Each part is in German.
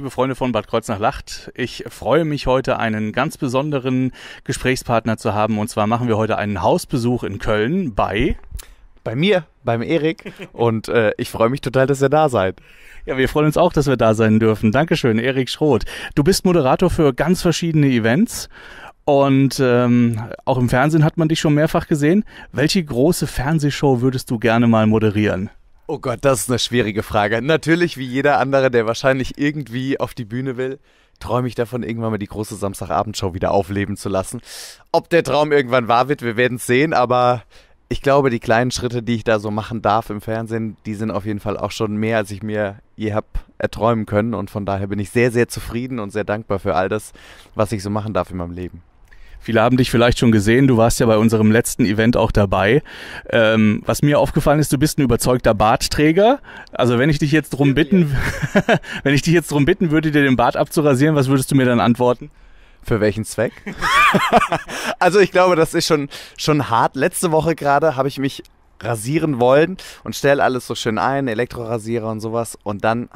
liebe Freunde von Bad Kreuznach-Lacht, ich freue mich heute, einen ganz besonderen Gesprächspartner zu haben. Und zwar machen wir heute einen Hausbesuch in Köln bei bei mir, beim Erik. Und äh, ich freue mich total, dass ihr da seid. Ja, wir freuen uns auch, dass wir da sein dürfen. Dankeschön, Erik Schroth. Du bist Moderator für ganz verschiedene Events. Und ähm, auch im Fernsehen hat man dich schon mehrfach gesehen. Welche große Fernsehshow würdest du gerne mal moderieren? Oh Gott, das ist eine schwierige Frage. Natürlich, wie jeder andere, der wahrscheinlich irgendwie auf die Bühne will, träume ich davon, irgendwann mal die große Samstagabendshow wieder aufleben zu lassen. Ob der Traum irgendwann wahr wird, wir werden es sehen, aber ich glaube, die kleinen Schritte, die ich da so machen darf im Fernsehen, die sind auf jeden Fall auch schon mehr, als ich mir je habe erträumen können. Und von daher bin ich sehr, sehr zufrieden und sehr dankbar für all das, was ich so machen darf in meinem Leben. Viele haben dich vielleicht schon gesehen. Du warst ja bei unserem letzten Event auch dabei. Ähm, was mir aufgefallen ist, du bist ein überzeugter Bartträger. Also wenn ich dich jetzt drum bitten, wenn ich dich jetzt drum bitten würde, dir den Bart abzurasieren, was würdest du mir dann antworten? Für welchen Zweck? also ich glaube, das ist schon, schon hart. Letzte Woche gerade habe ich mich rasieren wollen und stelle alles so schön ein, Elektrorasierer und sowas. Und dann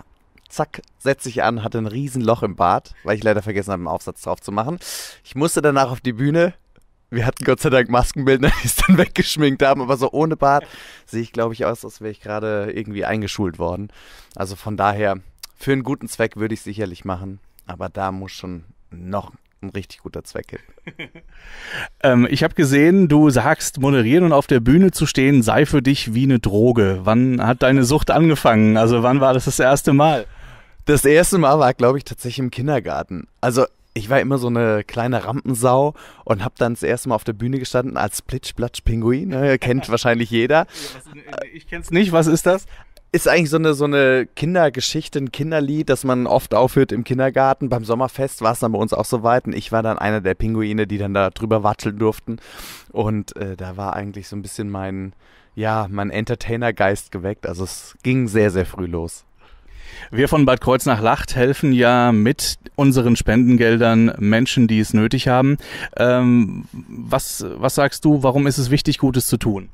zack, setze ich an, hatte ein Loch im Bart, weil ich leider vergessen habe, einen Aufsatz drauf zu machen. Ich musste danach auf die Bühne. Wir hatten Gott sei Dank Maskenbildner, die es dann weggeschminkt haben, aber so ohne Bart sehe ich, glaube ich, aus, als wäre ich gerade irgendwie eingeschult worden. Also von daher, für einen guten Zweck würde ich es sicherlich machen, aber da muss schon noch ein richtig guter Zweck hin. ähm, ich habe gesehen, du sagst, moderieren und auf der Bühne zu stehen sei für dich wie eine Droge. Wann hat deine Sucht angefangen? Also wann war das das erste Mal? Das erste Mal war, glaube ich, tatsächlich im Kindergarten. Also ich war immer so eine kleine Rampensau und habe dann das erste Mal auf der Bühne gestanden als Plitschplatsch-Pinguin. Ne? Kennt wahrscheinlich jeder. Ich kenne es nicht. Was ist das? Ist eigentlich so eine, so eine Kindergeschichte, ein Kinderlied, das man oft aufhört im Kindergarten. Beim Sommerfest war es dann bei uns auch so weit und ich war dann einer der Pinguine, die dann da drüber watscheln durften. Und äh, da war eigentlich so ein bisschen mein, ja, mein Entertainer-Geist geweckt. Also es ging sehr, sehr früh los. Wir von Bad Kreuznach-Lacht helfen ja mit unseren Spendengeldern Menschen, die es nötig haben. Ähm, was, was sagst du, warum ist es wichtig, Gutes zu tun?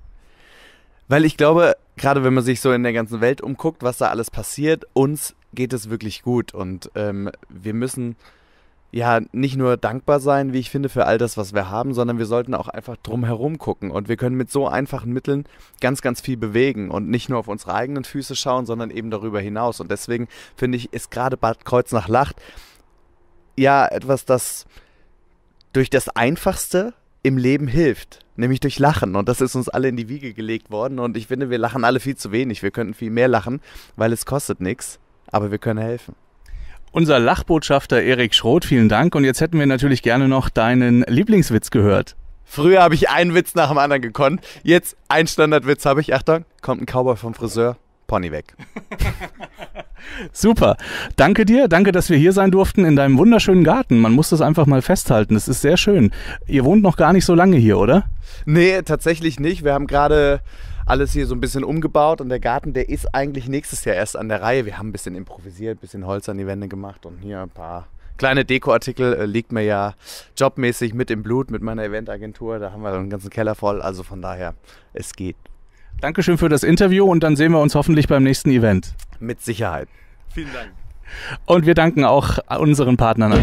Weil ich glaube, gerade wenn man sich so in der ganzen Welt umguckt, was da alles passiert, uns geht es wirklich gut und ähm, wir müssen ja, nicht nur dankbar sein, wie ich finde, für all das, was wir haben, sondern wir sollten auch einfach drumherum gucken. Und wir können mit so einfachen Mitteln ganz, ganz viel bewegen und nicht nur auf unsere eigenen Füße schauen, sondern eben darüber hinaus. Und deswegen finde ich, ist gerade Bad Kreuznach Lacht ja etwas, das durch das Einfachste im Leben hilft, nämlich durch Lachen. Und das ist uns alle in die Wiege gelegt worden. Und ich finde, wir lachen alle viel zu wenig. Wir könnten viel mehr lachen, weil es kostet nichts, aber wir können helfen. Unser Lachbotschafter Erik Schroth, vielen Dank. Und jetzt hätten wir natürlich gerne noch deinen Lieblingswitz gehört. Früher habe ich einen Witz nach dem anderen gekonnt. Jetzt ein Standardwitz habe ich. Achtung, kommt ein Cowboy vom Friseur, Pony weg. Super. Danke dir. Danke, dass wir hier sein durften in deinem wunderschönen Garten. Man muss das einfach mal festhalten. Das ist sehr schön. Ihr wohnt noch gar nicht so lange hier, oder? Nee, tatsächlich nicht. Wir haben gerade alles hier so ein bisschen umgebaut und der Garten, der ist eigentlich nächstes Jahr erst an der Reihe. Wir haben ein bisschen improvisiert, ein bisschen Holz an die Wände gemacht und hier ein paar kleine Dekoartikel äh, liegt mir ja jobmäßig mit im Blut mit meiner Eventagentur. Da haben wir einen ganzen Keller voll. Also von daher, es geht. Dankeschön für das Interview und dann sehen wir uns hoffentlich beim nächsten Event. Mit Sicherheit. Vielen Dank. Und wir danken auch unseren Partnern.